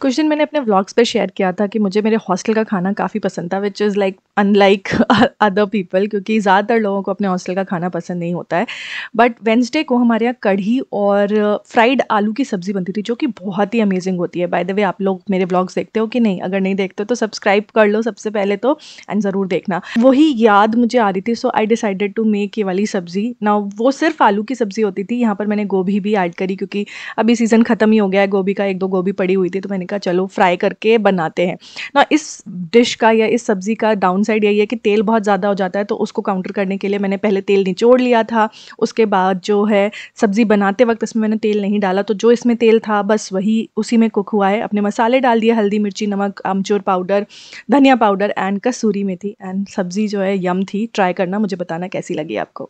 कुछ दिन मैंने अपने व्लॉग्स पे शेयर किया था कि मुझे मेरे हॉस्टल का खाना काफ़ी पसंद था which is like unlike other people क्योंकि ज़्यादातर लोगों को अपने हॉस्टल का खाना पसंद नहीं होता है बट वेंसडे को हमारे यहाँ कढ़ी और फ्राइड आलू की सब्ज़ी बनती थी जो कि बहुत ही अमेजिंग होती है बाय द वे आप लोग मेरे ब्लॉग्स देखते हो कि नहीं अगर नहीं देखते हो तो सब्सक्राइब कर लो सबसे पहले तो एंड ज़रूर देखना वही याद मुझे आ रही थी so I decided to make ये वाली सब्ज़ी ना वो सिर्फ आलू की सब्ज़ी होती थी यहाँ पर मैंने गोभी भी ऐड करी क्योंकि अभी सीज़न ख़त्म ही हो गया है गोभी का एक दो गोभी पड़ी हुई थी तो मैंने कहा चलो फ्राई करके बनाते हैं ना इस डिश का या इस सब्ज़ी का डाउन डाउनसाइड यही है कि तेल बहुत ज़्यादा हो जाता है तो उसको काउंटर करने के लिए मैंने पहले तेल निचोड़ लिया था उसके बाद जो है सब्ज़ी बनाते वक्त इसमें मैंने तेल नहीं डाला तो जो इसमें तेल था बस वही उसी में कुक हुआ है अपने मसाले डाल दिए हल्दी मिर्ची नमक आमचूर पाउडर धनिया पाउडर एंड कसूरी मेथी एंड सब्ज़ी जो है यम थी ट्राई करना मुझे बताना कैसी लगी आपको